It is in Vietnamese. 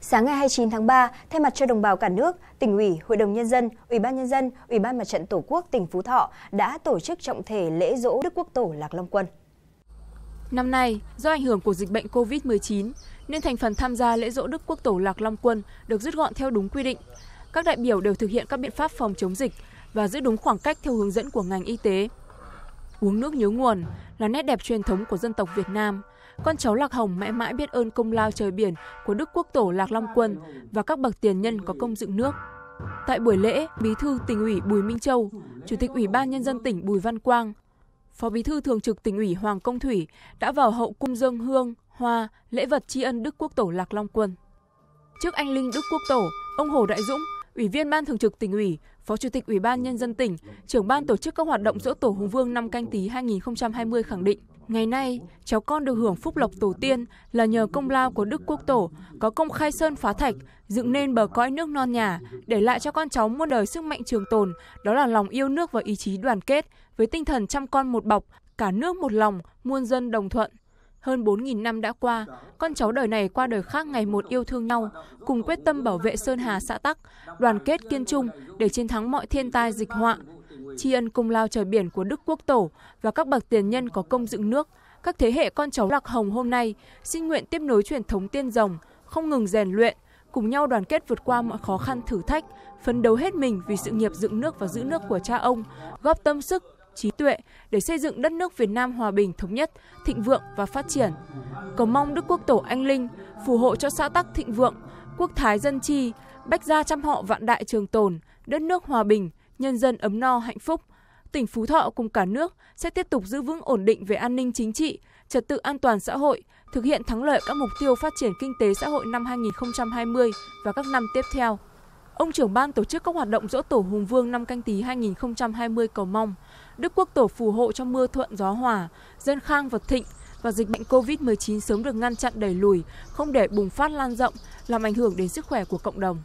Sáng ngày 29 tháng 3, thay mặt cho đồng bào cả nước, tỉnh ủy, hội đồng nhân dân, ủy ban nhân dân, ủy ban mặt trận tổ quốc tỉnh Phú Thọ đã tổ chức trọng thể lễ dỗ Đức Quốc Tổ Lạc Long Quân. Năm nay, do ảnh hưởng của dịch bệnh COVID-19, nên thành phần tham gia lễ dỗ Đức Quốc Tổ Lạc Long Quân được rút gọn theo đúng quy định. Các đại biểu đều thực hiện các biện pháp phòng chống dịch và giữ đúng khoảng cách theo hướng dẫn của ngành y tế. Uống nước nhớ nguồn là nét đẹp truyền thống của dân tộc Việt Nam. Con cháu Lạc Hồng mãi mãi biết ơn công lao trời biển của Đức Quốc Tổ Lạc Long Quân và các bậc tiền nhân có công dựng nước. Tại buổi lễ, Bí thư tỉnh ủy Bùi Minh Châu, Chủ tịch Ủy ban Nhân dân tỉnh Bùi Văn Quang, Phó Bí thư Thường trực tỉnh ủy Hoàng Công Thủy đã vào hậu cung dâng hương, hoa, lễ vật tri ân Đức Quốc Tổ Lạc Long Quân. Trước anh linh Đức Quốc Tổ, ông Hồ Đại Dũng, Ủy viên Ban Thường trực tỉnh ủy, Phó Chủ tịch Ủy ban Nhân dân tỉnh, trưởng ban tổ chức các hoạt động dỗ tổ Hùng Vương năm canh tí 2020 khẳng định, ngày nay, cháu con được hưởng phúc lộc tổ tiên là nhờ công lao của Đức Quốc Tổ, có công khai sơn phá thạch, dựng nên bờ cõi nước non nhà, để lại cho con cháu muôn đời sức mạnh trường tồn, đó là lòng yêu nước và ý chí đoàn kết, với tinh thần chăm con một bọc, cả nước một lòng, muôn dân đồng thuận. Hơn 4.000 năm đã qua, con cháu đời này qua đời khác ngày một yêu thương nhau, cùng quyết tâm bảo vệ Sơn Hà xã Tắc, đoàn kết kiên trung để chiến thắng mọi thiên tai dịch họa. Tri ân công lao trời biển của Đức Quốc Tổ và các bậc tiền nhân có công dựng nước, các thế hệ con cháu Lạc Hồng hôm nay xin nguyện tiếp nối truyền thống tiên rồng, không ngừng rèn luyện, cùng nhau đoàn kết vượt qua mọi khó khăn thử thách, phấn đấu hết mình vì sự nghiệp dựng nước và giữ nước của cha ông, góp tâm sức trí tuệ để xây dựng đất nước Việt Nam hòa bình, thống nhất, thịnh vượng và phát triển. Cầu mong Đức Quốc Tổ Anh Linh phù hộ cho xã Tắc thịnh vượng, quốc thái dân chi, bách gia trăm họ vạn đại trường tồn, đất nước hòa bình, nhân dân ấm no hạnh phúc. Tỉnh Phú Thọ cùng cả nước sẽ tiếp tục giữ vững ổn định về an ninh chính trị, trật tự an toàn xã hội, thực hiện thắng lợi các mục tiêu phát triển kinh tế xã hội năm 2020 và các năm tiếp theo. Ông trưởng ban tổ chức các hoạt động dỗ tổ Hùng Vương năm canh tí 2020 cầu mong, Đức Quốc Tổ phù hộ cho mưa thuận gió hòa, dân khang vật thịnh và dịch bệnh COVID-19 sớm được ngăn chặn đẩy lùi, không để bùng phát lan rộng, làm ảnh hưởng đến sức khỏe của cộng đồng.